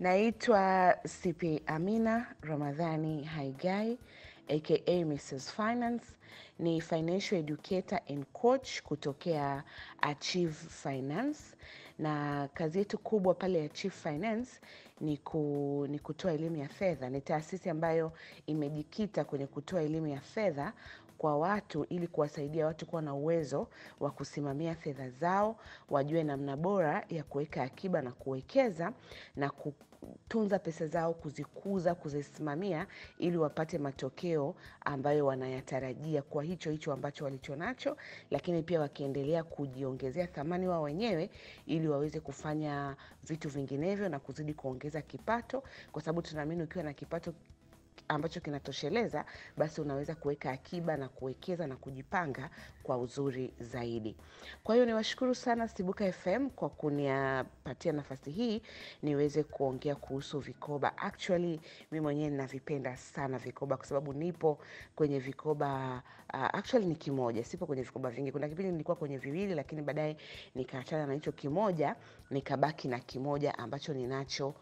Naitwa CP Amina Ramadhani Haigai aka Mrs Finance, ni financial educator and coach kutokea Achieve Finance, na kazi yetu kubwa pale Achieve Finance ni, ku, ni kutoa elimu ya fedha. Ni taasisi ambayo imejikita kwenye kutoa elimu ya fedha kwa watu ili kuwasaidia watu kuwa na uwezo wa kusimamia fedha zao, wajue namna bora ya kuweka akiba na kuwekeza na ku kutunza pesa zao, kuzikuza, kuzisimamia ili wapate matokeo ambayo wanayatarajia kwa hicho hicho ambacho walichonacho, lakini pia wakiendelea kujiongezea thamani wao wenyewe ili waweze kufanya vitu vinginevyo na kuzidi kuongeza kipato, kwa sababu tunaamini ukiwa na kipato ambacho kinatosheleza, basi unaweza kuweka akiba na kuwekeza na kujipanga kwa uzuri zaidi. Kwa hiyo niwashukuru sana Sibuka FM kwa kuniapatia nafasi hii niweze kuongea kuhusu vikoba. Actually mimi mwenyewe ninavipenda sana vikoba kwa sababu nipo kwenye vikoba uh, actually ni kimoja, sipo kwenye vikoba vingi. Kuna kipindi nilikuwa kwenye viwili, lakini baadaye nikaachana na hicho kimoja, nikabaki na kimoja ambacho ninacho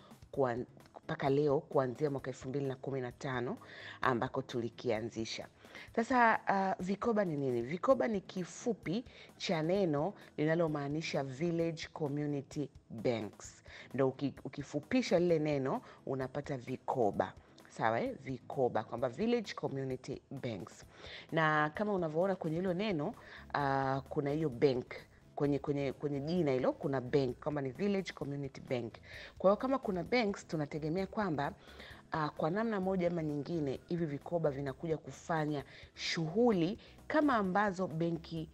mpaka leo kuanzia mwaka elfu mbili na kumi na tano ambako tulikianzisha. Sasa uh, vikoba ni nini? Vikoba ni kifupi cha neno linalomaanisha village community banks, ndo ukifupisha lile neno unapata vikoba. Sawa, eh? vikoba kwamba village community banks, na kama unavyoona kwenye hilo neno uh, kuna hiyo bank kwenye, kwenye, kwenye jina hilo kuna bank kama ni Village Community Bank. Kwa hiyo kama kuna banks tunategemea kwamba uh, kwa namna moja ama nyingine hivi vikoba vinakuja kufanya shughuli kama ambazo benki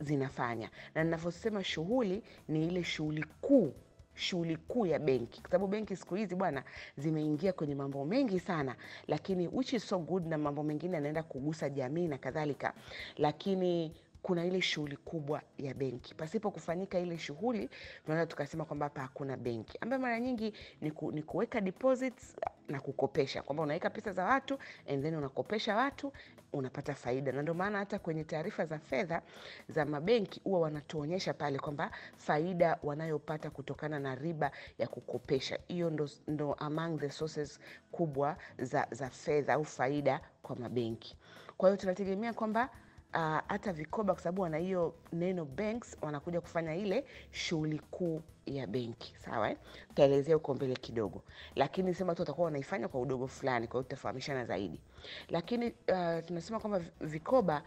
zinafanya, na ninavyosema shughuli ni ile shughuli kuu shughuli kuu ya benki, kwa sababu benki siku hizi bwana zimeingia kwenye mambo mengi sana, lakini which is so good, na mambo mengine yanaenda kugusa jamii na kadhalika, lakini kuna ile shughuli kubwa ya benki. Pasipo kufanyika ile shughuli, tunaweza tukasema kwamba hapa hakuna benki, ambayo mara nyingi ni, ku, ni kuweka deposits na kukopesha, kwamba unaweka pesa za watu and then unakopesha watu, unapata faida. Na ndio maana hata kwenye taarifa za fedha za mabenki huwa wanatuonyesha pale kwamba faida wanayopata kutokana na riba ya kukopesha. Hiyo ndo, ndo among the sources kubwa za, za fedha au faida kwa mabenki. Kwa hiyo tunategemea kwamba Uh, hata uh, vikoba kwa sababu wana hiyo neno banks, wanakuja kufanya ile shughuli kuu ya benki sawa, eh? Taelezea huko mbele kidogo, lakini sema tu watakuwa wanaifanya kwa udogo fulani, kwa hiyo tutafahamishana zaidi. Lakini uh, tunasema kwamba vikoba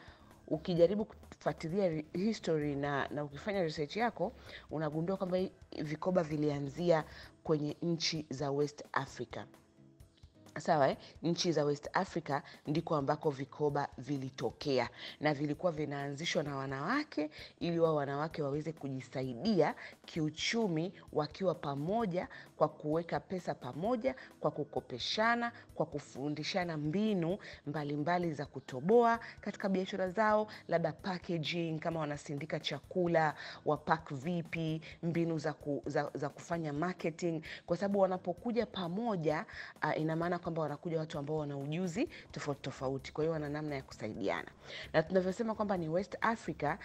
ukijaribu kufuatilia history na, na ukifanya research yako unagundua kwamba vikoba vilianzia kwenye nchi za West Africa. Sawa eh? Nchi za West Africa ndiko ambako vikoba vilitokea na vilikuwa vinaanzishwa na wanawake ili wao wanawake waweze kujisaidia kiuchumi wakiwa pamoja, kwa kuweka pesa pamoja, kwa kukopeshana, kwa kufundishana mbinu mbalimbali mbali za kutoboa katika biashara zao, labda packaging, kama wanasindika chakula wapak vipi, mbinu za, ku, za, za kufanya marketing, kwa sababu wanapokuja pamoja uh, ina maana kwamba wanakuja watu ambao wana ujuzi tofauti tofauti, kwa hiyo wana namna ya kusaidiana, na tunavyosema kwamba ni West Africa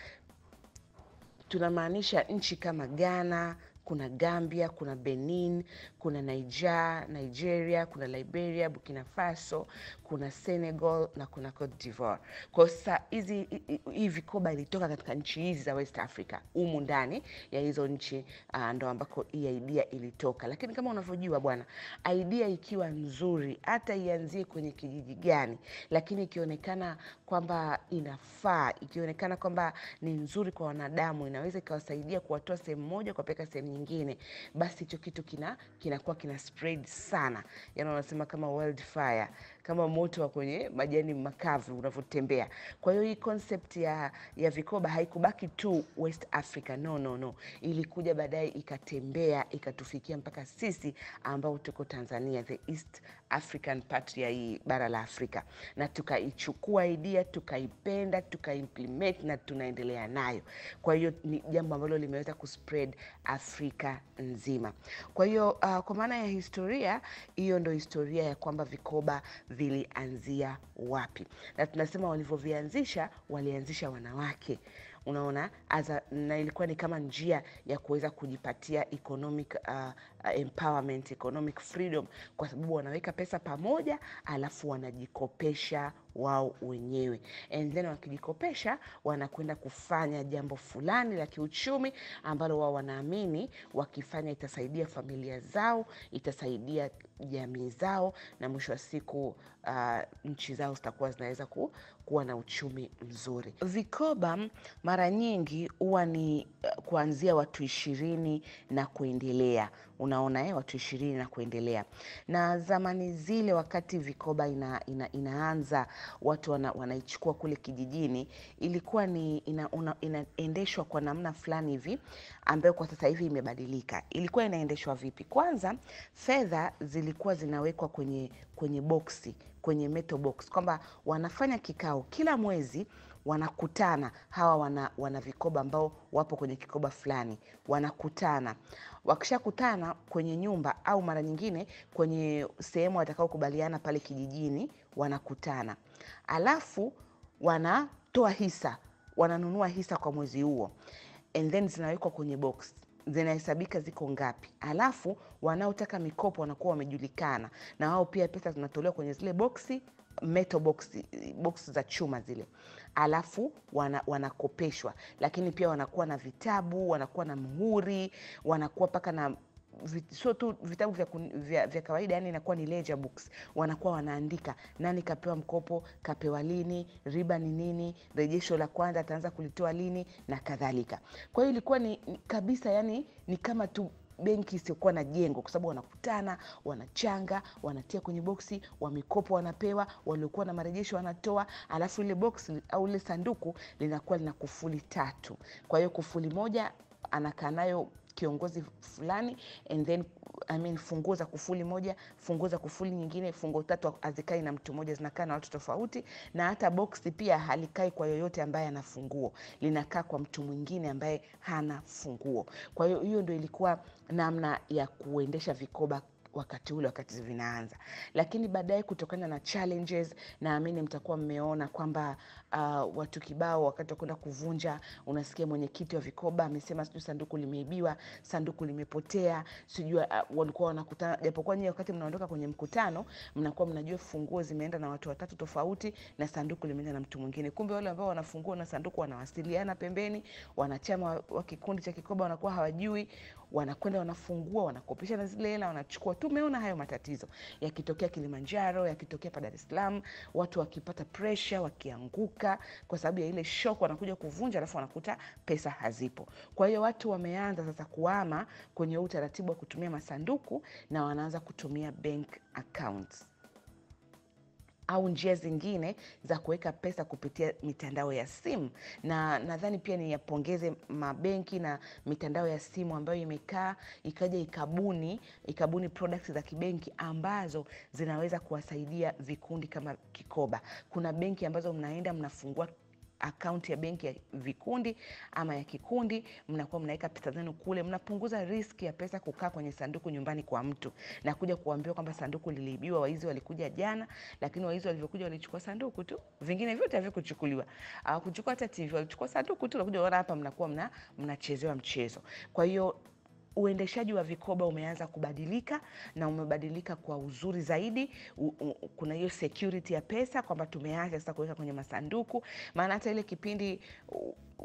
tunamaanisha nchi kama Ghana, kuna Gambia, kuna Benin, kuna Niger, Nigeria, kuna Liberia, Burkina Faso, kuna Senegal na kuna Cote divoir Kwa hizi hii vikoba ilitoka katika nchi hizi za West Africa, humu ndani ya hizo nchi uh, ndo ambako hii idea ilitoka. Lakini kama unavyojua bwana, idea ikiwa nzuri hata ianzie kwenye kijiji gani, lakini ikionekana kwamba inafaa, ikionekana kwamba ni nzuri kwa wanadamu, inaweza ikawasaidia kuwatoa sehemu moja kuwapeleka sehemu nyingine, basi hicho kitu kinakuwa kina, kina spread sana, yani wanasema kama wildfire kama moto wa kwenye majani makavu unavyotembea. Kwa hiyo hii concept ya, ya vikoba haikubaki tu West Africa, no, no, no. Ilikuja baadaye ikatembea ikatufikia mpaka sisi ambao tuko Tanzania, the East African part ya hii bara la Afrika, na tukaichukua idea tukaipenda, tukaimplement na tunaendelea nayo. Kwa hiyo ni jambo ambalo limeweza kuspread Afrika nzima. Kwa hiyo uh, kwa maana ya historia hiyo, ndo historia ya kwamba vikoba vilianzia wapi, na tunasema walivyovianzisha, walianzisha wanawake unaona aza, na ilikuwa ni kama njia ya kuweza kujipatia economic uh, uh, empowerment, economic freedom, kwa sababu wanaweka pesa pamoja alafu wanajikopesha wao wenyewe and then wakijikopesha wanakwenda kufanya jambo fulani la kiuchumi ambalo wao wanaamini wakifanya itasaidia familia zao, itasaidia jamii zao, na mwisho wa siku uh, nchi zao zitakuwa zinaweza ku, kuwa na uchumi mzuri. Vikoba mara nyingi huwa ni uh, kuanzia watu ishirini na kuendelea unaona eh, watu ishirini na kuendelea. Na zamani zile, wakati vikoba ina, ina, inaanza watu wana, wanaichukua kule kijijini, ilikuwa ni ina, una, inaendeshwa kwa namna fulani hivi ambayo kwa sasa hivi imebadilika. Ilikuwa inaendeshwa vipi? Kwanza fedha zilikuwa zinawekwa kwenye, kwenye boksi kwenye metal box kwamba wanafanya kikao kila mwezi, wanakutana hawa wana, wana vikoba ambao wapo kwenye kikoba fulani wanakutana Wakishakutana kwenye nyumba au mara nyingine kwenye sehemu watakaokubaliana pale kijijini, wanakutana alafu wanatoa hisa, wananunua hisa kwa mwezi huo, and then zinawekwa kwenye box zinahesabika ziko ngapi, alafu wanaotaka mikopo wanakuwa wamejulikana, na wao pia pesa zinatolewa kwenye zile boksi, metal boksi, boksi za chuma zile alafu wana, wanakopeshwa, lakini pia wanakuwa na vitabu, wanakuwa na mhuri wanakuwa mpaka na sio tu vitabu vya, vya, vya kawaida yani inakuwa ni ledger books. Wanakuwa wanaandika nani kapewa mkopo, kapewa lini, riba ni nini, rejesho la kwanza ataanza kulitoa lini na kadhalika. Kwa hiyo ilikuwa ni kabisa, yani ni kama tu benki isiyokuwa na jengo, kwa sababu wanakutana, wanachanga, wanatia kwenye boksi, wa mikopo wanapewa, waliokuwa na marejesho wanatoa, alafu ile boksi au ile sanduku linakuwa lina kufuli tatu. Kwa hiyo kufuli moja anakaa nayo kiongozi fulani and then I mean, funguo za kufuli moja, funguo za kufuli nyingine, funguo tatu hazikai na mtu mmoja, zinakaa na watu tofauti, na hata boksi pia halikai kwa yoyote ambaye ana funguo, linakaa kwa mtu mwingine ambaye hana funguo. Kwa hiyo hiyo ndio ilikuwa namna ya kuendesha vikoba wakati ule, wakati vinaanza. Lakini baadaye kutokana na challenges, naamini mtakuwa mmeona kwamba uh, watu kibao wakati wa kwenda kuvunja, unasikia mwenyekiti wa vikoba amesema sijui sanduku limeibiwa, sanduku limepotea, sijui uh, walikuwa wanakutana, japokuwa nyie wakati mnaondoka kwenye mkutano mnakuwa mnajua funguo zimeenda na watu watatu tofauti na sanduku limeenda na mtu mwingine, kumbe wale ambao wanafungua na sanduku wanawasiliana pembeni, wanachama wa kikundi cha kikoba wanakuwa hawajui wanakwenda wanafungua, wanakopesha na zile hela wanachukua. Tumeona hayo matatizo yakitokea Kilimanjaro, yakitokea pa Dar es Salaam, watu wakipata presha, wakianguka kwa sababu ya ile shok wanakuja kuvunja, alafu wanakuta pesa hazipo. Kwa hiyo watu wameanza sasa kuama kwenye utaratibu wa kutumia masanduku na wanaanza kutumia bank accounts au njia zingine za kuweka pesa kupitia mitandao ya simu, na nadhani pia niyapongeze mabenki na mitandao ya simu ambayo imekaa ikaja ikabuni ikabuni products za kibenki ambazo zinaweza kuwasaidia vikundi kama Kikoba. Kuna benki ambazo mnaenda mnafungua akaunti ya benki ya vikundi ama ya kikundi, mnakuwa mnaweka pesa zenu kule, mnapunguza riski ya pesa kukaa kwenye sanduku nyumbani kwa mtu na kuja kuambiwa kwamba sanduku liliibiwa. Waizi walikuja jana, lakini waizi walivyokuja walichukua sanduku tu, vingine vyote havikuchukuliwa. Hawakuchukua hata TV, walichukua sanduku tu. Nakuja ona hapa, mnakuwa mnachezewa mchezo. Kwa hiyo uendeshaji wa vikoba umeanza kubadilika na umebadilika kwa uzuri zaidi. U, u, kuna hiyo security ya pesa kwamba tumeacha sasa kuweka kwenye masanduku, maana hata ile kipindi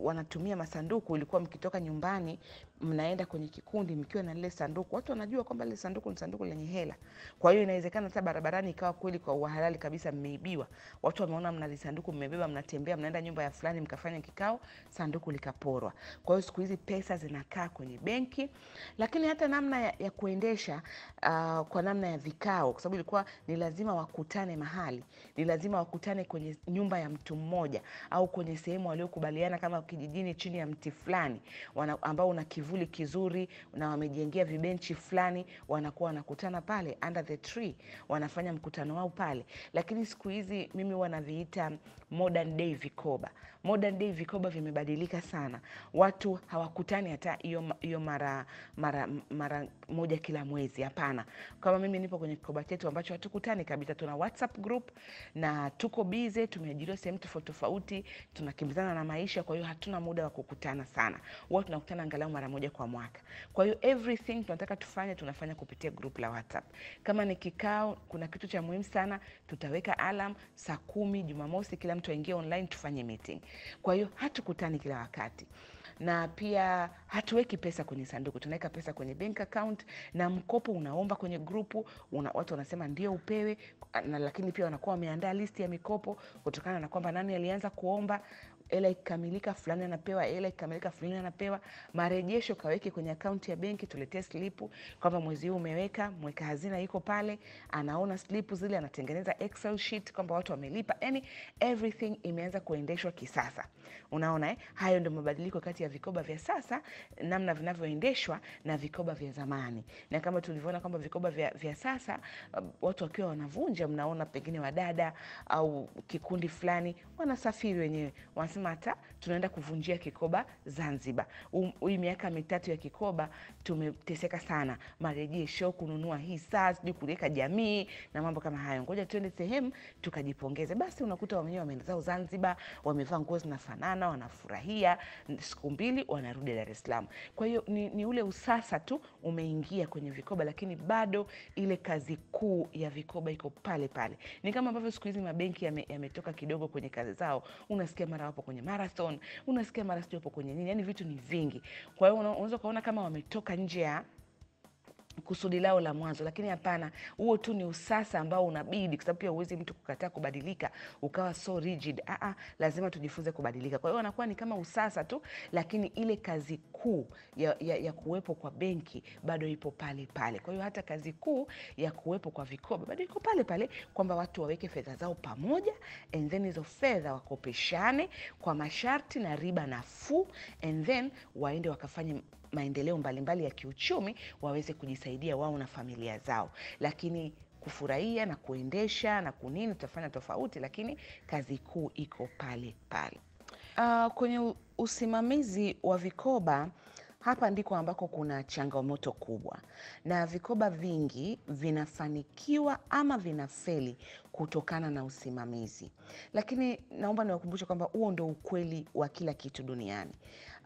wanatumia masanduku. Ilikuwa mkitoka nyumbani mnaenda kwenye kikundi mkiwa na lile sanduku, watu wanajua kwamba lile sanduku ni sanduku lenye hela. Kwa hiyo inawezekana hata barabarani ikawa kweli kwa uhalali kabisa mmeibiwa, watu wameona mna lisanduku mmebeba, mnatembea, mnaenda nyumba ya fulani, mkafanya kikao, sanduku likaporwa. Kwa hiyo siku hizi pesa zinakaa kwenye benki, lakini hata namna ya, ya kuendesha uh, kwa namna ya vikao, kwa sababu ilikuwa ni lazima wakutane mahali, ni lazima wakutane kwenye nyumba ya mtu mmoja au kwenye sehemu waliokubaliana kama kijijini chini ya mti fulani ambao una kivuli kizuri na wamejengea vibenchi fulani, wanakuwa wanakutana pale under the tree, wanafanya mkutano wao pale. Lakini siku hizi mimi wanaviita modern day vikoba. Modern day vikoba vimebadilika sana, watu hawakutani hata hiyo hiyo mara, mara, mara moja kila mwezi. Hapana, kama mimi nipo kwenye kikoba chetu ambacho hatukutani kabisa, tuna WhatsApp group na tuko busy, tumeajiriwa sehemu tofauti tofauti, tunakimbizana na maisha, kwa hiyo hatuna muda wa kukutana sana. Huwa tunakutana angalau mara moja kwa mwaka. Kwa hiyo everything tunataka tufanye tunafanya kupitia group la WhatsApp. Kama ni kikao, kuna kitu cha muhimu sana, tutaweka alarm saa kumi Jumamosi kila mtu aingie online tufanye meeting. Kwa hiyo hatukutani kila wakati na pia hatuweki pesa kwenye sanduku, tunaweka pesa kwenye bank account, na mkopo unaomba kwenye grupu una, watu wanasema ndio upewe na, lakini pia wanakuwa wameandaa listi ya mikopo kutokana na kwamba nani alianza kuomba hela ikikamilika, fulani anapewa hela ikikamilika, fulani anapewa marejesho, kaweke kwenye akaunti ya benki, tuletee slipu kwamba mwezi huu umeweka. Mweka hazina iko pale, anaona slipu zile, anatengeneza excel sheet kwamba watu wamelipa. Yani everything imeanza kuendeshwa kisasa. Unaona eh? Hayo ndio mabadiliko kati ya vikoba vya sasa, namna vinavyoendeshwa na vikoba vya zamani, na kama tulivyoona kwamba vikoba vya, vya sasa um, watu wakiwa wanavunja, mnaona pengine wadada au kikundi fulani wanasafiri wenyewe wanasema matter tunaenda kuvunjia kikoba Zanzibar. Hii miaka mitatu ya kikoba tumeteseka sana, marejesho, kununua hisa, sijui kuliweka jamii na mambo kama hayo. Ngoja tuende sehemu tukajipongeze. Basi unakuta wenyewe wameenda zao Zanzibar, wamevaa nguo zinafanana, wanafurahia, siku mbili wanarudi Dar es Salaam. Kwa hiyo ni, ni ule usasa tu umeingia kwenye vikoba, lakini bado ile kazi kuu ya vikoba iko pale pale. Ni kama ambavyo siku hizi mabenki yametoka me, ya kidogo kwenye kazi zao, unasikia mara wapo kwenye marathon, unasikia mara sijui kwenye nini, yani vitu ni vingi. Kwa hiyo unaweza ukaona kama wametoka nje ya kusudi lao la mwanzo, lakini hapana, huo tu ni usasa ambao unabidi, kwa sababu pia huwezi mtu kukataa kubadilika ukawa so rigid. Aa, ah, ah, lazima tujifunze kubadilika. Kwa hiyo anakuwa ni kama usasa tu, lakini ile kazi kuu ya, ya, ya kuwepo kwa benki bado ipo pale pale. Kwa hiyo hata kazi kuu ya kuwepo kwa vikoba bado iko pale pale, kwamba watu waweke fedha zao pamoja, and then hizo fedha wakopeshane kwa masharti na riba nafuu, and then waende wakafanye maendeleo mbalimbali ya kiuchumi waweze kujisaidia wao na familia zao, lakini kufurahia na kuendesha na kunini tutafanya tofauti, lakini kazi kuu iko pale pale. Uh, kwenye usimamizi wa vikoba hapa ndiko ambako kuna changamoto kubwa, na vikoba vingi vinafanikiwa ama vinafeli kutokana na usimamizi. Lakini naomba niwakumbushe kwamba huo ndo ukweli wa kila kitu duniani.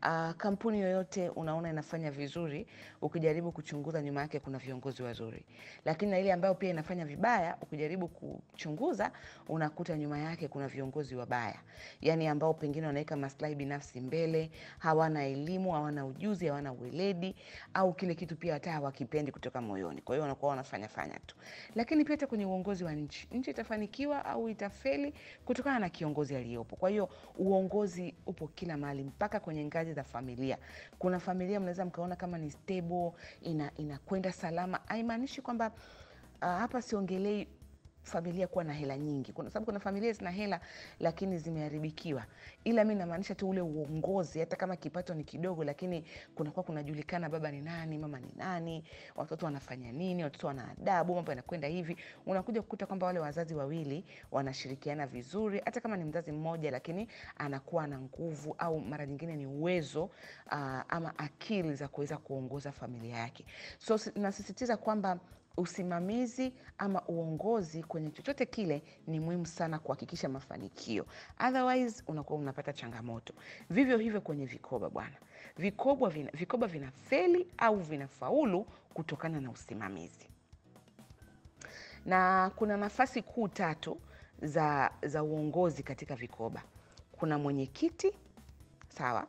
Uh, kampuni yoyote unaona inafanya vizuri, ukijaribu kuchunguza nyuma yake kuna viongozi wazuri, lakini na ile ambayo pia inafanya vibaya, ukijaribu kuchunguza unakuta nyuma yake kuna viongozi wabaya, yani ambao pengine wanaweka maslahi binafsi mbele, hawana elimu, hawana ujuzi, hawana uweledi, au kile kitu pia hata hawakipendi kutoka moyoni, kwa hiyo wanakuwa wanafanya fanya tu. Lakini pia hata kwenye uongozi wa nchi, nchi itafanikiwa au itafeli kutokana na kiongozi aliyopo. Kwa hiyo uongozi upo kila mahali, mpaka kwenye ngazi kazi za familia. Kuna familia mnaweza mkaona kama ni stable, inakwenda ina salama, haimaanishi kwamba uh, hapa siongelei familia kuwa na hela nyingi, kwa sababu kuna familia zina hela lakini zimeharibikiwa. Ila mi namaanisha tu ule uongozi, hata kama kipato ni kidogo, lakini kunakuwa kunajulikana baba ni nani, mama ni nani, watoto wanafanya nini, watoto wana adabu, mambo yanakwenda hivi. Unakuja kukuta kwamba wale wazazi wawili wanashirikiana vizuri, hata kama ni mzazi mmoja, lakini anakuwa na nguvu au mara nyingine ni uwezo uh, ama akili za kuweza kuongoza familia yake. So nasisitiza kwamba usimamizi ama uongozi kwenye chochote kile ni muhimu sana kuhakikisha mafanikio, otherwise unakuwa unapata changamoto. Vivyo hivyo kwenye vikoba bwana, vikoba vina, vikoba vinafeli au vinafaulu kutokana na usimamizi, na kuna nafasi kuu tatu za, za uongozi katika vikoba. Kuna mwenyekiti sawa,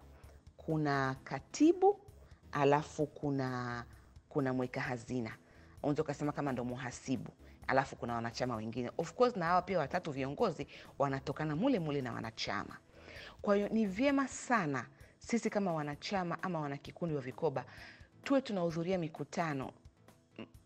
kuna katibu alafu kuna kuna mweka hazina unaweza ukasema kama ndo muhasibu, alafu kuna wanachama wengine. Of course na hawa pia watatu viongozi wanatokana mule mule na wanachama. Kwa hiyo ni vyema sana sisi kama wanachama ama wanakikundi wa vikoba tuwe tunahudhuria mikutano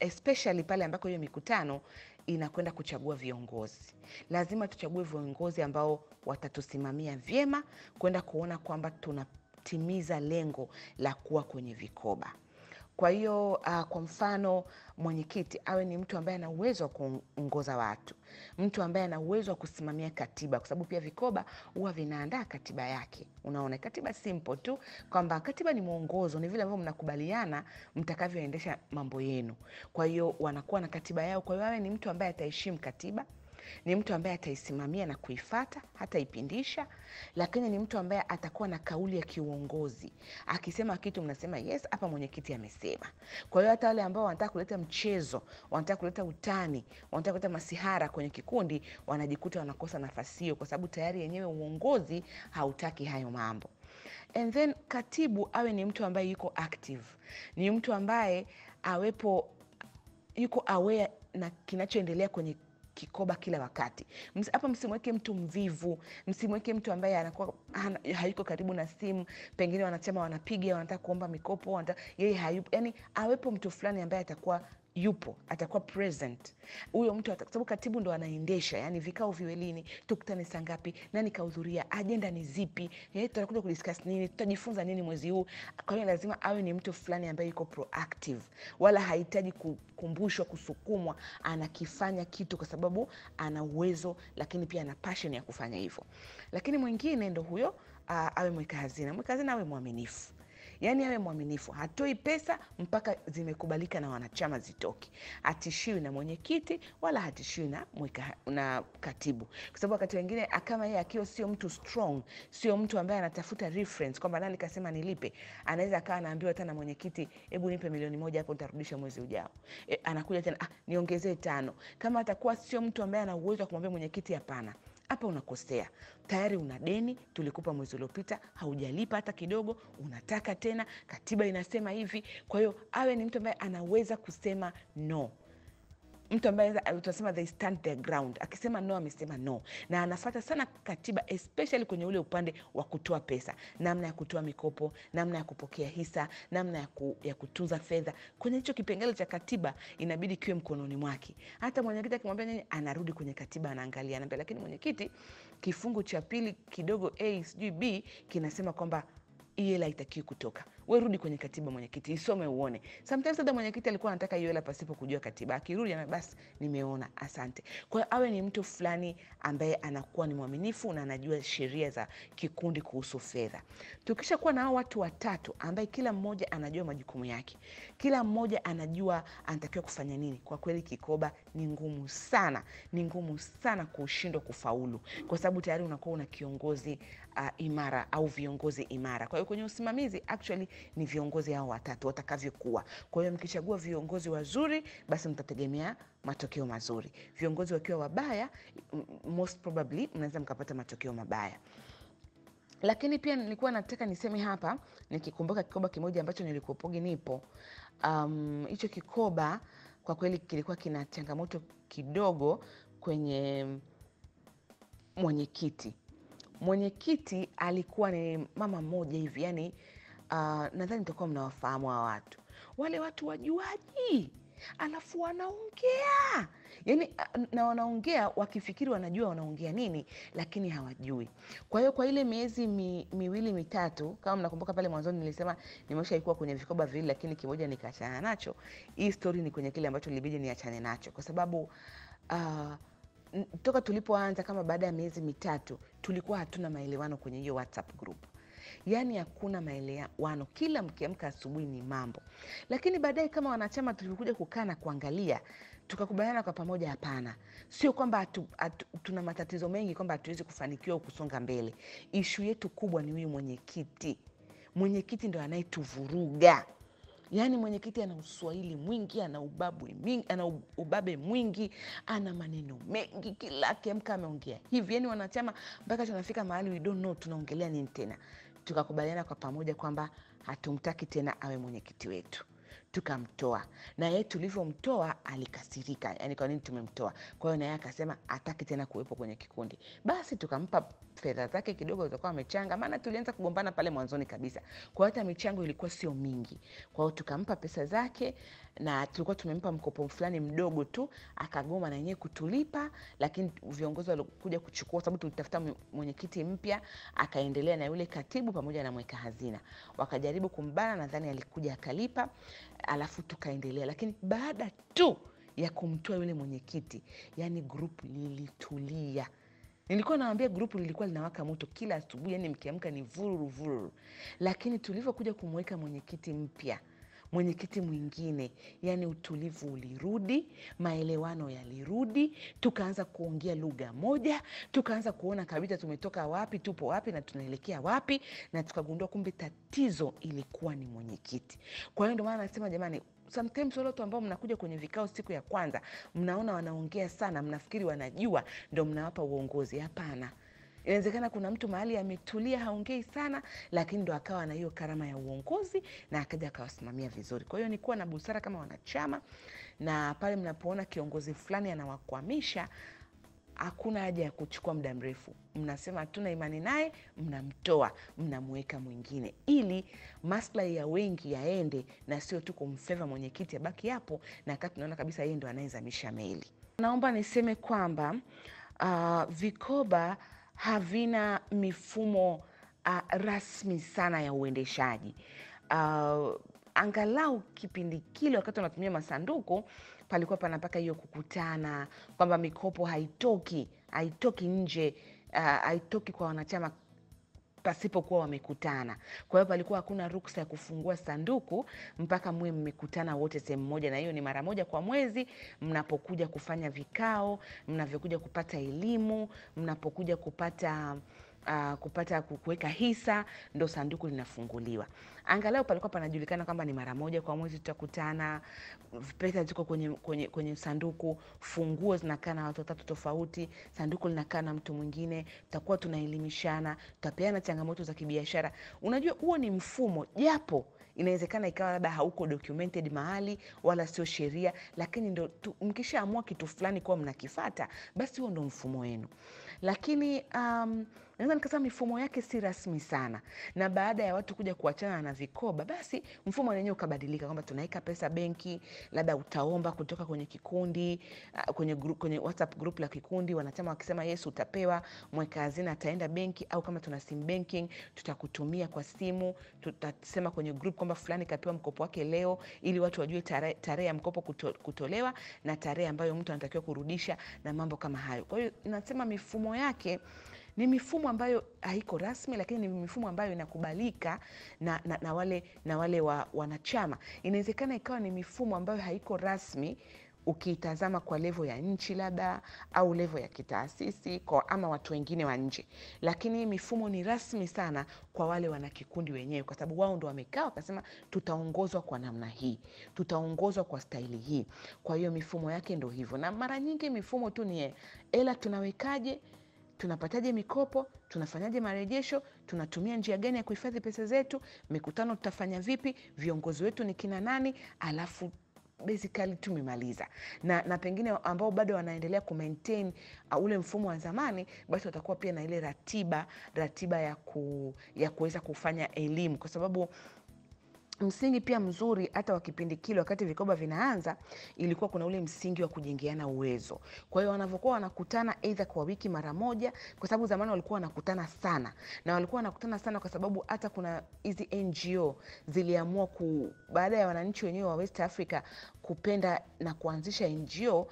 especially pale ambako hiyo mikutano inakwenda kuchagua viongozi. Lazima tuchague viongozi ambao watatusimamia vyema kwenda kuona kwamba tunatimiza lengo la kuwa kwenye vikoba. Kwa hiyo uh, kwa mfano mwenyekiti awe ni mtu ambaye ana uwezo wa kuongoza watu, mtu ambaye ana uwezo wa kusimamia katiba, kwa sababu pia vikoba huwa vinaandaa katiba yake. Unaona, katiba simple tu kwamba katiba ni mwongozo, ni vile ambavyo mnakubaliana mtakavyoendesha mambo yenu. Kwa hiyo wanakuwa na katiba yao. Kwa hiyo awe ni mtu ambaye ataheshimu katiba, ni mtu ambaye ataisimamia na kuifata, hataipindisha, lakini ni mtu ambaye atakuwa na kauli ya kiuongozi. Akisema kitu mnasema yes, hapa mwenyekiti amesema. Kwa hiyo hata wale ambao wanataka kuleta mchezo, wanataka kuleta utani, wanataka kuleta masihara kwenye kikundi, wanajikuta wanakosa nafasi hiyo, kwa sababu tayari yenyewe uongozi hautaki hayo mambo. And then katibu awe ni mtu ambaye yuko active, ni mtu ambaye awepo yuko aware na kinachoendelea kwenye kikoba kila wakati. Hapa msimweke mtu mvivu, msimweke mtu ambaye anakuwa hayuko karibu na simu, pengine wanachama wanapiga, wanataka kuomba mikopo, wanataka yeye hayupo. Yani awepo mtu fulani ambaye atakuwa yupo, atakuwa present huyo mtu, sababu katibu ndo anaendesha yani vikao viwelini, tukutane saa ngapi, nani kahudhuria, ajenda ni zipi, eh, tutakuja kudiscuss nini, tutajifunza nini mwezi huu. Kwa hiyo lazima awe ni mtu fulani ambaye yuko proactive, wala hahitaji kukumbushwa, kusukumwa, anakifanya kitu kwa sababu ana uwezo, lakini pia ana passion ya kufanya hivyo. Lakini mwingine ndo huyo awe mweka hazina. Mweka hazina awe mwaminifu yaani awe mwaminifu, hatoi pesa mpaka zimekubalika na wanachama zitoke. Hatishiwi na mwenyekiti wala hatishiwi na, mweka, na katibu, kwa sababu wakati wengine kama yeye akiwa sio mtu strong, sio mtu ambaye anatafuta reference kwamba nani kasema nilipe, anaweza akawa anaambiwa tena mwenyekiti, hebu nipe milioni moja hapo, nitarudisha mwezi ujao. E, anakuja tena ah, niongezee tano. Kama atakuwa sio mtu ambaye ana uwezo wa kumwambia mwenyekiti hapana, hapa unakosea, tayari una deni, tulikupa mwezi uliopita, haujalipa hata kidogo, unataka tena, katiba inasema hivi. Kwa hiyo awe ni mtu ambaye anaweza kusema no mtu ambaye utasema they stand their ground, akisema no amesema no, na anafata sana katiba, especially kwenye ule upande wa kutoa pesa, namna ya kutoa mikopo, namna ya kupokea hisa, namna ya, ku, ya kutunza fedha. Kwenye hicho kipengele cha katiba inabidi kiwe mkononi mwake. Hata mwenyekiti akimwambia nini, anarudi kwenye katiba, anaangalia, anaambia lakini mwenyekiti, kifungu cha pili kidogo a sijui b kinasema kwamba hii hela itakiwi kutoka werudi rudi kwenye katiba mwenyekiti, isome uone. Sometimes hata mwenyekiti alikuwa anataka hiyo hela pasipo kujua katiba, akirudi basi, nimeona asante. Kwa hiyo awe ni mtu fulani ambaye anakuwa ni mwaminifu na anajua sheria za kikundi kuhusu fedha. Tukishakuwa na hao watu watatu ambaye kila mmoja anajua majukumu yake, kila mmoja anajua anatakiwa kufanya nini, kwa kweli kikoba ni ngumu sana, ni ngumu sana kushindwa kufaulu, kwa sababu tayari unakuwa una kiongozi uh, imara au viongozi imara. Kwa hiyo kwenye usimamizi actually ni viongozi hao watatu watakavyokuwa. Kwa hiyo mkichagua viongozi wazuri, basi mtategemea matokeo mazuri. Viongozi wakiwa wabaya, most probably mnaweza mkapata matokeo mabaya lakini pia nilikuwa nataka niseme hapa nikikumbuka kikoba kimoja ambacho nilikuwapogi nipo um, hicho um, kikoba kwa kweli kilikuwa kina changamoto kidogo kwenye mwenyekiti. Mwenyekiti alikuwa ni mama mmoja hivi, yani uh, nadhani mtakuwa mnawafahamu hawa watu, wale watu wajuaji alafu wanaongea yani, na wanaongea wakifikiri wanajua wanaongea nini, lakini hawajui. Kwa hiyo kwa ile miezi mi, miwili mitatu, kama mnakumbuka pale mwanzoni nilisema nimeshaikuwa kwenye vikoba viwili, lakini kimoja nikaachana nacho. Hii stori ni kwenye kile ambacho nilibidi niachane nacho kwa sababu uh, toka tulipoanza kama baada ya miezi mitatu tulikuwa hatuna maelewano kwenye hiyo WhatsApp group yani hakuna maelewano, kila mkiamka asubuhi ni mambo. Lakini baadaye kama wanachama tulikuja kukaa na kuangalia, tukakubaliana kwa pamoja, hapana, sio kwamba tuna matatizo mengi kwamba hatuwezi kufanikiwa kusonga mbele. Ishu yetu kubwa ni huyu mwenyekiti. Mwenyekiti ndo anayetuvuruga. Yaani mwenyekiti ana uswahili mwingi, ana ubabe mwingi, ana ubabe mwingi, ana maneno mengi, kila akiamka ameongea hivi. Yaani wanachama mpaka tunafika mahali we don't know tunaongelea nini tena tukakubaliana kwa pamoja kwamba hatumtaki tena awe mwenyekiti wetu tukamtoa na yeye tulivyomtoa alikasirika yani kwa nini tumemtoa kwa hiyo naye akasema ataki tena kuwepo kwenye kikundi basi tukampa fedha zake kidogo zilizokuwa amechanga, maana tulianza kugombana pale mwanzoni kabisa, kwa hata michango ilikuwa sio mingi. Kwa hiyo tukampa pesa zake, na tulikuwa tumempa mkopo fulani mdogo tu, akagoma na yeye kutulipa, lakini viongozi walikuja kuchukua, sababu tulitafuta mwenyekiti mpya, akaendelea na yule katibu pamoja na mweka hazina, wakajaribu kumbana, nadhani alikuja akalipa, alafu tukaendelea, lakini baada tu ya kumtoa yule mwenyekiti, yani grupu lilitulia Nilikuwa nawambia grupu lilikuwa linawaka moto kila asubuhi, yani mkiamka ni vururu vururu, lakini tulivyokuja kumweka mwenyekiti mpya mwenyekiti mwingine, yani utulivu ulirudi, maelewano yalirudi, tukaanza kuongea lugha moja, tukaanza kuona kabisa tumetoka wapi, tupo wapi na tunaelekea wapi, na tukagundua kumbe tatizo ilikuwa ni mwenyekiti. Kwa hiyo ndio maana nasema jamani, sometimes wale watu ambao mnakuja kwenye vikao siku ya kwanza, mnaona wanaongea sana, mnafikiri wanajua, ndo mnawapa uongozi. Hapana. Inawezekana kuna mtu mahali ametulia haongei sana, lakini ndo akawa na hiyo karama ya uongozi na akaja akawasimamia vizuri. Kwa hiyo ni kuwa na busara kama wanachama, na pale mnapoona kiongozi fulani anawakwamisha, hakuna haja ya kuchukua muda mrefu. Mnasema hatuna imani naye, mnamtoa, mnamweka mwingine, ili maslahi ya wengi yaende na sio tu kumfeva mwenyekiti abaki hapo, na kati tunaona kabisa yeye ndo anayezamisha meli. Naomba niseme kwamba uh, vikoba havina mifumo uh, rasmi sana ya uendeshaji uh, angalau kipindi kile wakati wanatumia masanduku palikuwa panapaka hiyo kukutana kwamba mikopo haitoki haitoki nje uh, haitoki kwa wanachama pasipokuwa wamekutana. Kwa hiyo palikuwa hakuna ruksa ya kufungua sanduku mpaka mwe mmekutana wote sehemu moja, na hiyo ni mara moja kwa mwezi, mnapokuja kufanya vikao, mnavyokuja kupata elimu, mnapokuja kupata uh, kupata kuweka hisa, ndo sanduku linafunguliwa. Angalau palikuwa panajulikana kwamba ni mara moja kwa mwezi tutakutana, pesa ziko kwenye, kwenye, kwenye sanduku, funguo zinakaa na watu watatu tofauti, sanduku linakaa na mtu mwingine, tutakuwa tunaelimishana, tutapeana changamoto za kibiashara. Unajua huo ni mfumo, japo inawezekana ikawa labda hauko documented mahali wala sio sheria, lakini ndo mkishaamua kitu fulani kuwa mnakifata, basi huo ndo mfumo wenu. Lakini um, naweza nikasema mifumo yake si rasmi sana, na baada ya watu kuja kuachana na vikoba, basi mfumo wenyewe ukabadilika kwamba tunaweka pesa benki, labda utaomba kutoka kwenye kikundi, ah, kwenye group, kwenye WhatsApp group la kikundi, wanachama wakisema yes utapewa, mweka hazina ataenda benki, au kama tuna sim banking tutakutumia kwa simu, tutasema kwenye group kwamba fulani kapewa mkopo wake leo, ili watu wajue tarehe tare ya mkopo kuto, kutolewa na tarehe ambayo mtu anatakiwa kurudisha na mambo kama hayo. Kwa hiyo nasema mifumo yake ni mifumo ambayo haiko rasmi, lakini ni mifumo ambayo inakubalika na, na, na wale, na wale wa, wanachama. Inawezekana ikawa ni mifumo ambayo haiko rasmi ukiitazama kwa levo ya nchi labda au levo ya kitaasisi kwa ama watu wengine wa nje, lakini mifumo ni rasmi sana kwa wale wanakikundi wenyewe, kwa sababu wao ndo wamekaa wakasema, tutaongozwa kwa namna hii, tutaongozwa kwa staili hii. Kwa hiyo mifumo yake ndo hivyo, na mara nyingi mifumo tu ni ela tunawekaje tunapataje mikopo, tunafanyaje marejesho, tunatumia njia gani ya kuhifadhi pesa zetu, mikutano tutafanya vipi, viongozi wetu ni kina nani, alafu basically tumemaliza na, na pengine ambao bado wanaendelea ku uh, ule mfumo wa zamani, basi watakuwa pia na ile ratiba ratiba ya, ku, ya kuweza kufanya elimu kwa sababu Msingi pia mzuri hata wa kipindi kile, wakati vikoba vinaanza, ilikuwa kuna ule msingi wa kujengeana uwezo. Kwa hiyo wanavyokuwa wanakutana aidha kwa wiki mara moja, kwa sababu zamani walikuwa wanakutana sana, na walikuwa wanakutana sana kwa sababu hata kuna hizi NGO ziliamua ku, baada ya wananchi wenyewe wa West Africa kupenda na kuanzisha NGO,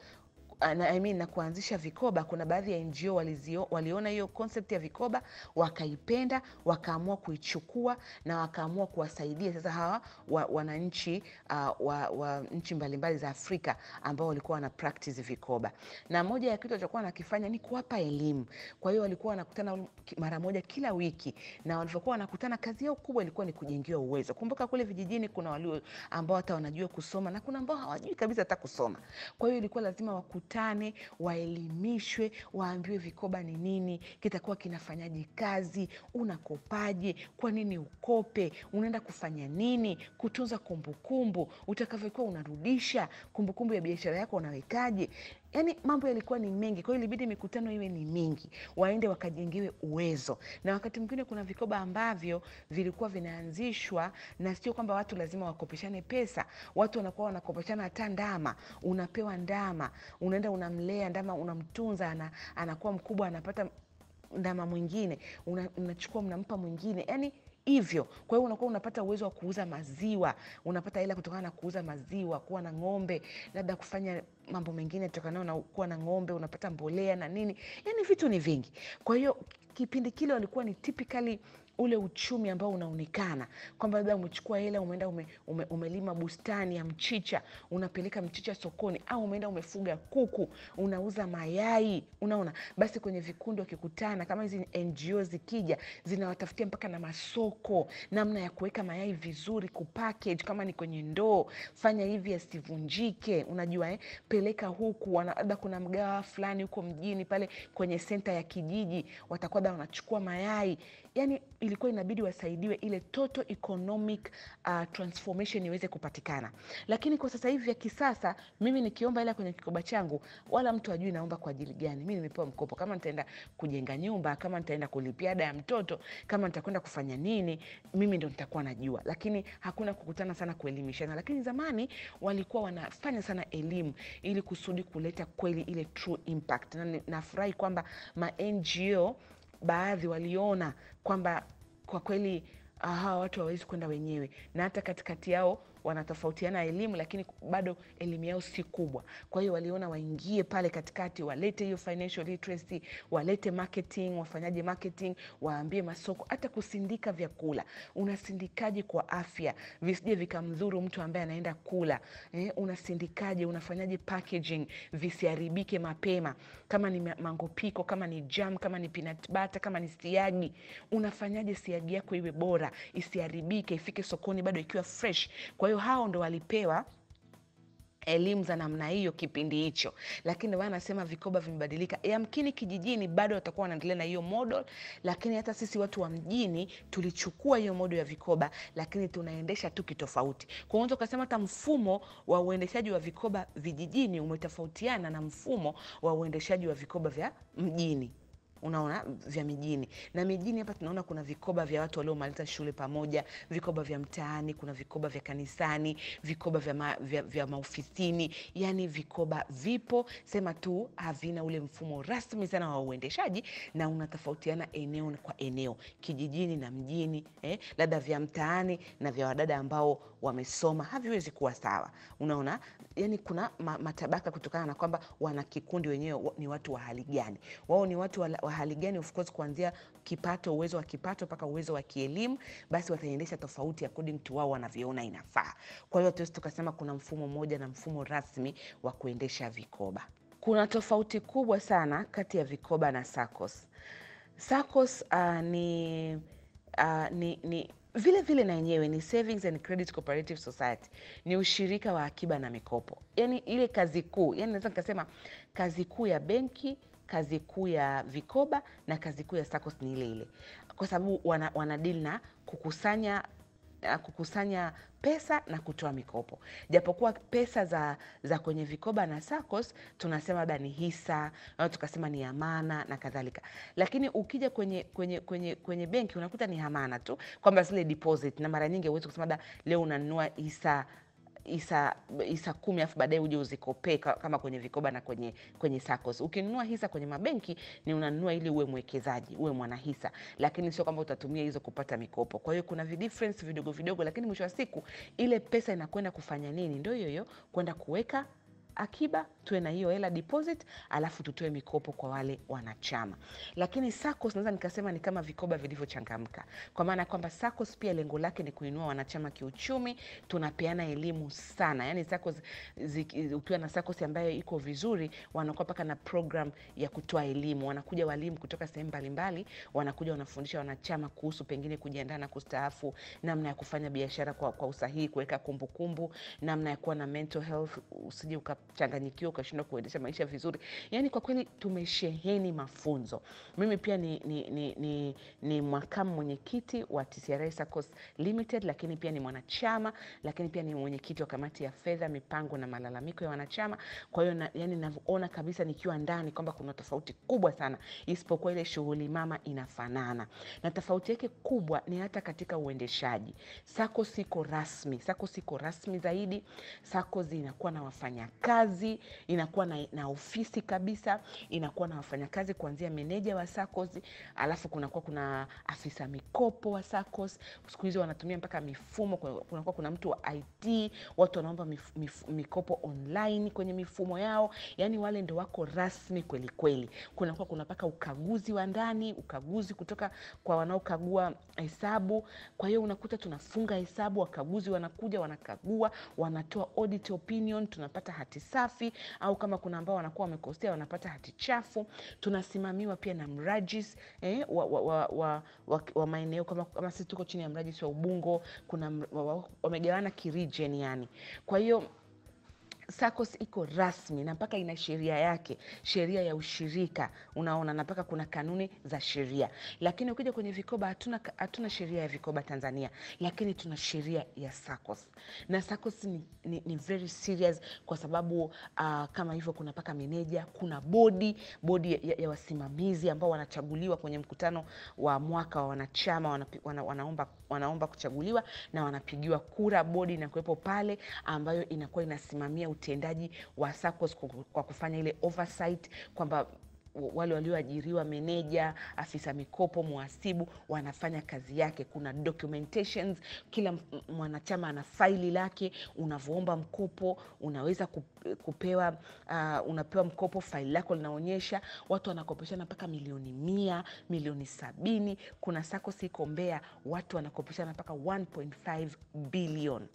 I mean, na kuanzisha vikoba. Kuna baadhi ya NGO walizio, waliona hiyo concept ya vikoba wakaipenda, wakaamua kuichukua na wakaamua kuwasaidia sasa hawa wa, wananchi uh, wa, wa nchi mbalimbali za Afrika ambao walikuwa wana practice vikoba, na moja ya kitu walichokuwa wanakifanya ni kuwapa elimu. Kwa hiyo walikuwa wanakutana mara moja kila wiki, na walivyokuwa wanakutana, kazi yao kubwa ilikuwa ni kujengiwa uwezo. Kumbuka kule vijijini kuna walio ambao hata wanajua kusoma na kuna ambao hawajui kabisa hata kusoma, kwa hiyo ilikuwa lazima waku wakutane, waelimishwe, waambiwe vikoba ni nini, kitakuwa kinafanyaje kazi, unakopaje, kwa nini ukope, unaenda kufanya nini, kutunza kumbukumbu utakavyokuwa unarudisha, kumbukumbu ya biashara yako unawekaje yani mambo yalikuwa ni mengi, kwa hiyo ilibidi mikutano iwe ni mingi, waende wakajengewe uwezo. Na wakati mwingine kuna vikoba ambavyo vilikuwa vinaanzishwa, na sio kwamba watu lazima wakopeshane pesa, watu wanakuwa wanakopeshana hata ndama. Unapewa ndama, unaenda unamlea ndama, unamtunza, ana, anakuwa mkubwa, anapata ndama mwingine, unachukua una mnampa mwingine, yani hivyo. Kwa hiyo unakuwa unapata uwezo wa kuuza maziwa, unapata hela kutokana na kuuza maziwa, kuwa na ng'ombe, labda kufanya mambo mengine tokanao na kuwa na ng'ombe, unapata mbolea na nini, yani vitu ni vingi. Kwa hiyo kipindi kile walikuwa ni typically ule uchumi ambao unaonekana kwamba labda umechukua hela umeenda ume, ume, umelima bustani ya mchicha unapeleka mchicha sokoni, au umeenda umefuga kuku unauza mayai. Unaona, basi kwenye vikundi wakikutana kama hizi NGO zikija, zinawatafutia mpaka na masoko, namna ya kuweka mayai vizuri, kupackage kama ni kwenye ndoo, fanya hivi asivunjike, unajua eh? Peleka huku, labda kuna mgawa fulani huko mjini pale kwenye senta ya kijiji, watakuwa wanachukua mayai yani ilikuwa inabidi wasaidiwe ile total economic uh, transformation iweze kupatikana, lakini kwa sasa hivi ya kisasa, mimi nikiomba hela kwenye kikoba changu, wala mtu ajui naomba kwa ajili gani. Mimi nimepewa mkopo, kama nitaenda kujenga nyumba, kama nitaenda kulipia ada ya mtoto, kama nitakwenda kufanya nini, mimi ndo nitakuwa najua, lakini hakuna kukutana sana kuelimishana. Lakini zamani walikuwa wanafanya sana elimu ili kusudi kuleta kweli ile true impact, na nafurahi kwamba ma NGO baadhi waliona kwamba kwa kweli ah, hawa watu hawawezi kwenda wenyewe, na hata katikati yao wanatofautiana elimu, lakini bado elimu yao si kubwa. Kwa hiyo waliona waingie pale katikati, walete hiyo financial literacy, walete marketing, wafanyaje marketing, waambie masoko, hata kusindika vyakula. Unasindikaje kwa afya, visije vikamdhuru mtu ambaye anaenda kula eh? Unasindikaje, unafanyaje packaging visiharibike mapema, kama ni mangopiko, kama ni jam, kama ni peanut butter, kama ni siagi, unafanyaje siagi yako iwe bora, isiharibike, ifike sokoni bado ikiwa fresh. Kwa hiyo hiyo hao ndo walipewa elimu za namna hiyo kipindi hicho, lakini wao anasema vikoba vimebadilika. Yamkini kijijini bado watakuwa wanaendelea na hiyo model, lakini hata sisi watu wa mjini tulichukua hiyo model ya vikoba, lakini tunaendesha tu kitofauti. Kwa ukasema hata mfumo wa uendeshaji wa vikoba vijijini umetofautiana na mfumo wa uendeshaji wa vikoba vya mjini unaona vya mijini na mijini hapa tunaona kuna vikoba vya watu waliomaliza shule pamoja, vikoba vya mtaani, kuna vikoba vya kanisani, vikoba vya, ma, vya, vya maofisini. Yani vikoba vipo, sema tu havina ule mfumo rasmi sana wa uendeshaji, na unatofautiana eneo kwa eneo, kijijini na mjini eh, labda vya mtaani na vya wadada ambao wamesoma haviwezi kuwa sawa, unaona yani kuna matabaka kutokana na kwamba wana kikundi wenyewe ni watu wa hali gani, wao ni watu wa wa hali gani, of course, kuanzia kipato, uwezo wa kipato mpaka uwezo wa kielimu, basi wataendesha tofauti according to wao wanavyoona inafaa. Kwa hiyo hatuwezi tukasema kuna mfumo mmoja na mfumo rasmi wa kuendesha vikoba. Kuna tofauti kubwa sana kati ya vikoba na SACCOS. SACCOS uh, ni, uh, ni, ni vile vile na yenyewe ni Savings and Credit Cooperative Society, ni ushirika wa akiba na mikopo, yani ile kazi kuu, yani naweza nikasema kazi kuu ya benki kazi kuu ya vikoba na kazi kuu ya SACCOS ni ile ile, kwa sababu wana, wanadili na kukusanya kukusanya pesa na kutoa mikopo, japokuwa pesa za, za kwenye vikoba na SACCOS tunasema labda ni hisa au tukasema ni amana na kadhalika, lakini ukija kwenye, kwenye, kwenye, kwenye benki unakuta ni amana tu kwamba zile deposit, na mara nyingi huwezi kusema labda leo unanunua hisa hisa hisa kumi alafu baadaye uje uzikopee kama kwenye vikoba na kwenye kwenye SACCOS. Ukinunua hisa kwenye mabenki ni unanunua ili uwe mwekezaji, uwe mwanahisa, lakini sio kwamba utatumia hizo kupata mikopo. Kwa hiyo kuna vidifference vidogo vidogo, lakini mwisho wa siku ile pesa inakwenda kufanya nini? Ndio hiyo hiyo kwenda kuweka akiba, tuwe na hiyo hela deposit, alafu tutoe mikopo kwa wale wanachama. Lakini SACCOS naweza nikasema ni kama vikoba vilivyochangamka, kwa maana kwamba SACCOS pia lengo lake ni kuinua wanachama kiuchumi. Tunapeana elimu sana, yani SACCOS ukiwa na SACCOS ambayo iko vizuri, wanakuwa paka na program ya kutoa elimu. Wanakuja walimu kutoka sehemu mbalimbali, wanakuja wanafundisha wanachama kuhusu pengine kujiandaa na kustaafu, namna ya kufanya biashara kwa, kwa usahihi, kuweka kumbukumbu, namna ya kuwa na mental health, usije uka ukachanganyikiwa ukashindwa kuendesha maisha vizuri. Yaani kwa kweli tumesheheni mafunzo. Mimi pia ni, ni, ni, ni, ni mwakamu mwenyekiti wa TCRA SACCOS Limited, lakini pia ni mwanachama, lakini pia ni mwenyekiti wa kamati ya fedha, mipango na malalamiko ya wanachama. Kwa hiyo na, yani naona kabisa nikiwa ndani kwamba kuna tofauti kubwa sana, isipokuwa ile shughuli mama inafanana, na tofauti yake kubwa ni hata katika uendeshaji. SACCOS iko rasmi, SACCOS iko rasmi zaidi, SACCOS zinakuwa na wafanyakazi kazi, inakuwa na, na ofisi kabisa, inakuwa na wafanyakazi kuanzia meneja wa sacos alafu kunakuwa kuna afisa mikopo wa sacos Siku hizi wanatumia mpaka mifumo, kunakuwa kuna mtu wa IT, watu wanaomba mif, mif, mikopo online kwenye mifumo yao, yani wale ndo wako rasmi kweli kweli. Kunakuwa kuna mpaka ukaguzi wa ndani, ukaguzi kutoka kwa wanaokagua hesabu. Kwa hiyo unakuta tunafunga hesabu, wakaguzi wanakuja wanakagua, wanatoa audit opinion, tunapata hati safi au kama kuna ambao wanakuwa wamekosea wanapata hati chafu. Tunasimamiwa pia na mrajis eh, wa, wa, wa, wa, wa, wa maeneo kama, kama sisi tuko chini ya mrajis wa Ubungo, kuna wamegawana kirejion yani, kwa hiyo SACCOS iko rasmi na mpaka ina sheria yake, sheria ya ushirika, unaona, na mpaka kuna kanuni za sheria. Lakini ukija kwenye vikoba, hatuna hatuna sheria ya vikoba Tanzania, lakini tuna sheria ya SACCOS na SACCOS ni, ni, ni very serious kwa sababu uh, kama hivyo kuna mpaka meneja, kuna bodi bodi ya, ya wasimamizi ambao wanachaguliwa kwenye mkutano wa mwaka wa wanachama wanapi, wana, wanaomba, wanaomba kuchaguliwa na wanapigiwa kura. Bodi inakuwepo pale ambayo inakuwa inasimamia utendaji wa SACCOS kwa kufanya ile oversight kwamba wale walioajiriwa meneja, afisa mikopo, mwasibu wanafanya kazi yake. Kuna documentations, kila mwanachama ana faili lake. Unavyoomba mkopo unaweza kupewa uh, unapewa mkopo, faili lako linaonyesha. Watu wanakopeshana mpaka milioni mia, milioni sabini. Kuna SACCOS iko Mbeya, watu wanakopeshana mpaka 1.5 bilioni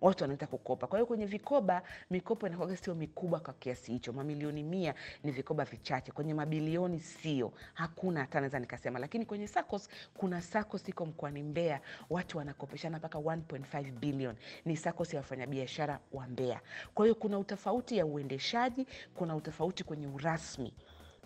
watu wanaenda kukopa. Kwa hiyo kwenye vikoba, mikopo inakuwa sio mikubwa kwa kiasi hicho, mamilioni mia ni vikoba vichache, kwenye mabilioni sio, hakuna hata naweza nikasema. Lakini kwenye sacos kuna sacos iko mkoani Mbeya, watu wanakopeshana mpaka 1.5 billion ni sacos ya wafanyabiashara wa Mbeya. Kwa hiyo kuna utofauti ya uendeshaji, kuna utofauti kwenye urasmi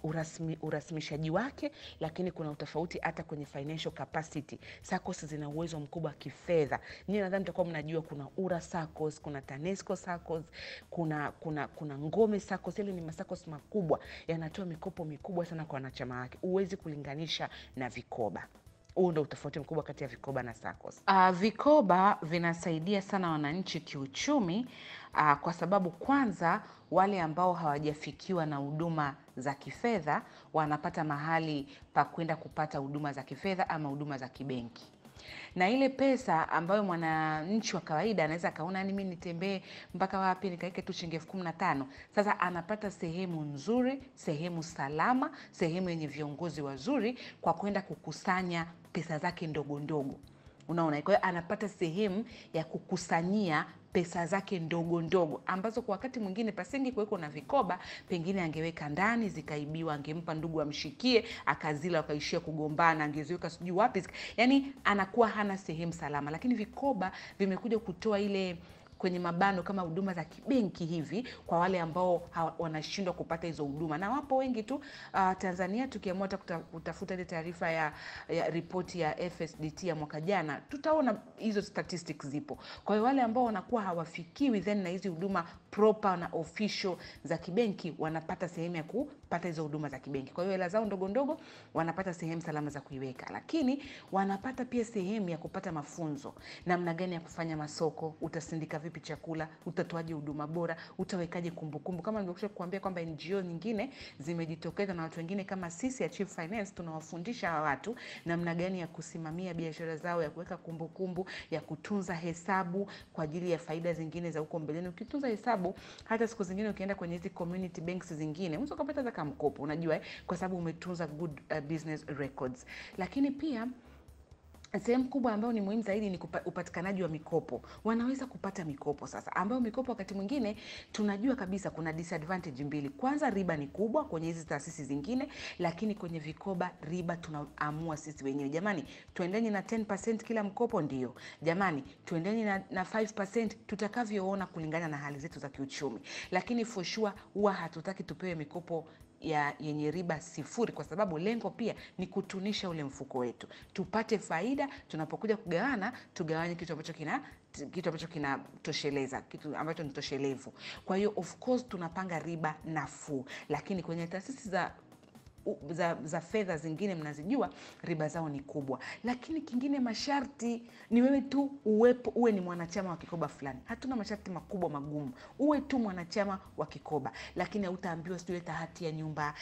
urasmi, urasimishaji wake, lakini kuna utofauti hata kwenye financial capacity. SACCOS zina uwezo mkubwa wa kifedha. Nyinyi nadhani mtakuwa mnajua kuna URA SACCOS, kuna TANESCO SACCOS, kuna kuna kuna Ngome SACCOS. Yale yaani ni masacos makubwa yanatoa mikopo mikubwa sana kwa wanachama wake, huwezi kulinganisha na vikoba. Huu ndo utofauti mkubwa kati ya vikoba na SACCOS. Uh, vikoba vinasaidia sana wananchi kiuchumi, uh, kwa sababu kwanza wale ambao hawajafikiwa na huduma za kifedha wanapata mahali pa kwenda kupata huduma za kifedha ama huduma za kibenki na ile pesa ambayo mwananchi wa kawaida anaweza akaona yaani mimi nitembee mpaka wapi nikaike tu shilingi elfu kumi na tano. Sasa anapata sehemu nzuri, sehemu salama, sehemu yenye viongozi wazuri kwa kwenda kukusanya pesa zake ndogo ndogo unaona kwa hiyo anapata sehemu ya kukusanyia pesa zake ndogo ndogo ambazo kwa wakati mwingine pasingi kuweko na vikoba, pengine angeweka ndani zikaibiwa, angempa ndugu amshikie akazila, wakaishia kugombana, angeziweka sijui wapi, yani anakuwa hana sehemu salama. Lakini vikoba vimekuja kutoa ile kwenye mabano kama huduma za kibenki hivi kwa wale ambao wanashindwa kupata hizo huduma, na wapo wengi tu uh, Tanzania. Tukiamua hata kutafuta ile taarifa ya, ya ripoti ya FSDT ya mwaka jana, tutaona hizo statistics zipo. Kwa hiyo wale ambao wanakuwa hawafikiwi then na hizi huduma proper na official za kibenki wanapata sehemu ya kupata hizo huduma za kibenki. Kwa hiyo hela zao ndogo ndogo wanapata sehemu salama za kuiweka, lakini wanapata pia sehemu ya kupata mafunzo, namna gani ya kufanya masoko, utasindika vipi chakula, utatoaje huduma bora, utawekaje kumbukumbu. Kama nilivyokusha kuambia kwamba NGO nyingine zimejitokeza na watu wengine kama sisi ya Chief Finance tunawafundisha hawa watu namna gani ya kusimamia biashara zao, ya kuweka kumbukumbu, ya kutunza hesabu kwa ajili ya faida zingine za huko mbeleni. Ukitunza hesabu sababu hata siku zingine ukienda kwenye hizi community banks zingine unaweza kupata hata mkopo, unajua eh, kwa sababu umetunza good uh, business records, lakini pia sehemu kubwa ambayo ni muhimu zaidi ni kupa, upatikanaji wa mikopo. Wanaweza kupata mikopo sasa, ambayo mikopo wakati mwingine tunajua kabisa kuna disadvantage mbili. Kwanza, riba ni kubwa kwenye hizi taasisi zingine, lakini kwenye vikoba riba tunaamua sisi wenyewe. Jamani, tuendeni na 10% kila mkopo, ndio jamani, tuendeni na, na 5% tutakavyoona kulingana na hali zetu za kiuchumi, lakini for sure huwa hatutaki tupewe mikopo ya yenye riba sifuri, kwa sababu lengo pia ni kutunisha ule mfuko wetu, tupate faida. Tunapokuja kugawana, tugawanye kitu ambacho kina kitu ambacho kinatosheleza, kitu ambacho ni toshelevu. Kwa hiyo of course tunapanga riba nafuu, lakini kwenye taasisi za za, za fedha zingine mnazijua riba zao ni kubwa. Lakini kingine, masharti ni wewe tu uwepo, uwe ni mwanachama wa kikoba fulani. Hatuna masharti makubwa magumu, uwe tu mwanachama wa kikoba, lakini hautaambiwa sijui leta hati ya nyumba,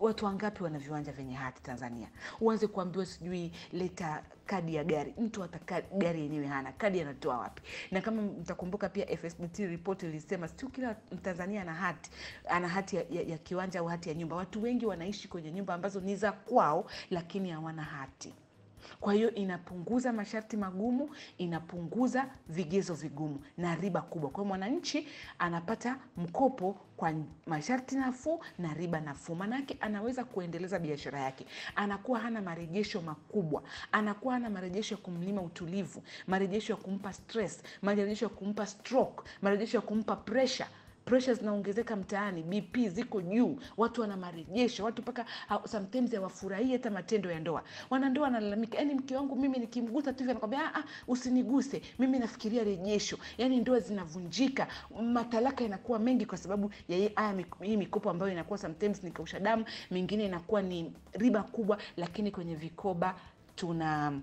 Watu wangapi wana viwanja vyenye hati Tanzania? Uanze kuambiwa sijui leta kadi ya gari, mtu hata gari yenyewe hana, kadi anatoa wapi? Na kama mtakumbuka pia FSDT report ilisema si kila Mtanzania ana hati ana hati ya, ya, ya kiwanja au hati ya nyumba. Watu wengi wanaishi kwenye nyumba ambazo ni za kwao, lakini hawana hati. Kwa hiyo inapunguza masharti magumu, inapunguza vigezo vigumu na riba kubwa. Kwa hiyo mwananchi anapata mkopo kwa masharti nafuu na riba nafuu, maanaake anaweza kuendeleza biashara yake, anakuwa hana marejesho makubwa, anakuwa hana marejesho ya kumlima utulivu, marejesho ya kumpa stress, marejesho ya kumpa stroke, marejesho ya kumpa pressure presha zinaongezeka mtaani, BP ziko juu, watu wana marejesho, watu mpaka ah, sometimes hawafurahii hata matendo ya ndoa. Wanandoa wanalalamika, yani mke wangu mimi nikimgusa tu anakwambia ah, ah, usiniguse, mimi nafikiria rejesho. Yani ndoa zinavunjika, matalaka yanakuwa mengi kwa sababu ya haya hii mikopo ambayo inakuwa sometimes ni kausha damu, mingine inakuwa ni riba kubwa, lakini kwenye vikoba tuna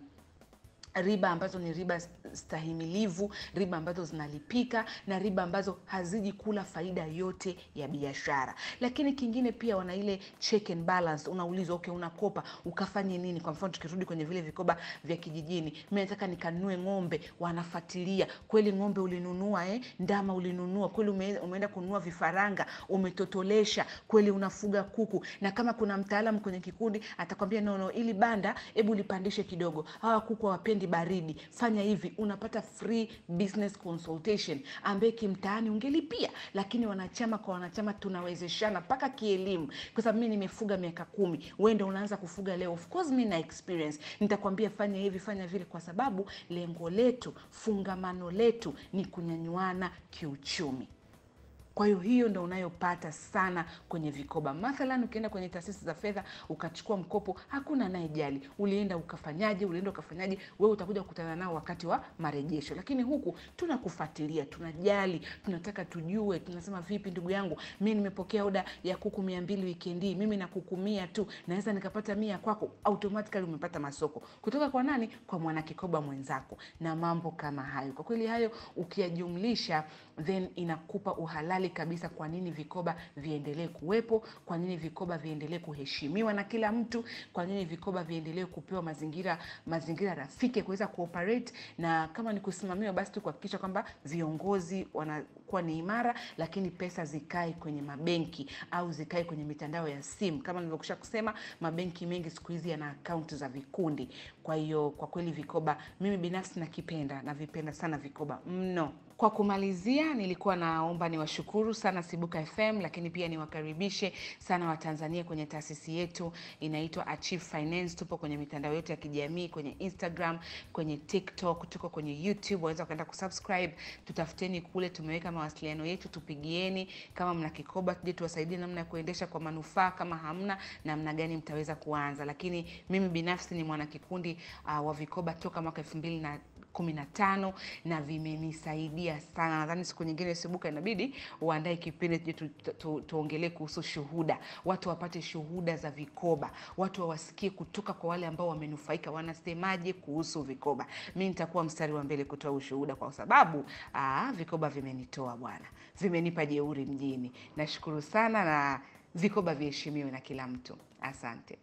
riba ambazo ni riba stahimilivu, riba ambazo zinalipika na riba ambazo haziji kula faida yote ya biashara. Lakini kingine pia wana ile check and balance, unaulizwa okay, unakopa ukafanye nini? Kwa mfano tukirudi kwenye vile vikoba vya kijijini, mimi nataka nikanue ng'ombe, wanafuatilia kweli, ng'ombe ulinunua eh? Ndama ulinunua kweli, umeenda kununua vifaranga, umetotolesha kweli, unafuga kuku. Na kama kuna mtaalamu kwenye kikundi atakwambia no, no, ili banda hebu lipandishe kidogo, hawa kuku hawapendi baridi baridi, fanya hivi, unapata free business consultation ambaye kimtaani ungelipia, lakini wanachama kwa wanachama tunawezeshana mpaka kielimu, kwa sababu mimi nimefuga miaka kumi, wewe ndio unaanza kufuga leo. Of course mimi na experience, nitakwambia fanya hivi, fanya vile, kwa sababu lengo letu, fungamano letu ni kunyanyuana kiuchumi. Kwa hiyo hiyo ndo unayopata sana kwenye vikoba. Mathalan, ukienda kwenye taasisi za fedha ukachukua mkopo, hakuna anayejali ulienda ukafanyaje, ulienda ukafanyaje, wewe utakuja kukutana nao wakati wa marejesho. Lakini huku tunakufuatilia, tunajali, tunataka tujue, tunasema vipi, ndugu yangu, mi nimepokea oda ya kuku mia mbili wikendi hii, mimi nakukumia tu, naweza nikapata mia kwako. automatikali umepata masoko kutoka kwa nani? Kwa mwanakikoba mwenzako, na mambo kama hayo. Kwa kweli hayo ukiyajumlisha then inakupa uhalali kabisa kwa nini vikoba viendelee kuwepo, kwa nini vikoba viendelee kuheshimiwa na kila mtu, kwa nini vikoba viendelee kupewa mazingira mazingira rafiki kuweza kuoperate, na kama ni kusimamiwa, basi tu kuhakikisha kwamba viongozi wanakuwa ni imara, lakini pesa zikae kwenye mabenki au zikae kwenye mitandao ya simu. Kama nilivyokusha kusema, mabenki mengi siku hizi yana akaunti za vikundi. Kwa hiyo kwa kweli vikoba, mimi binafsi nakipenda, navipenda sana vikoba mno. Kwa kumalizia, nilikuwa naomba niwashukuru sana Sibuka FM, lakini pia niwakaribishe sana Watanzania kwenye taasisi yetu inaitwa Achieve Finance. Tupo kwenye mitandao yetu ya kijamii, kwenye Instagram, kwenye TikTok, tuko kwenye YouTube, waweza ukaenda kusubscribe, tutafuteni kule, tumeweka mawasiliano yetu, tupigieni. Kama mna kikoba, tuje tuwasaidie namna ya kuendesha kwa manufaa, kama hamna, namna gani mtaweza kuanza. Lakini mimi binafsi ni mwanakikundi uh, wa vikoba toka mwaka elfu mbili na kumi na tano na vimenisaidia sana. Nadhani siku nyingine Sibuka, inabidi uandae kipindi tu, tu, tu, tuongelee kuhusu shuhuda, watu wapate shuhuda za vikoba, watu wawasikie kutoka kwa wale ambao wamenufaika, wanasemaje kuhusu vikoba. Mi nitakuwa mstari wa mbele kutoa ushuhuda kwa sababu aa, vikoba vimenitoa bwana, vimenipa jeuri mjini. Nashukuru sana na vikoba viheshimiwe na kila mtu. Asante.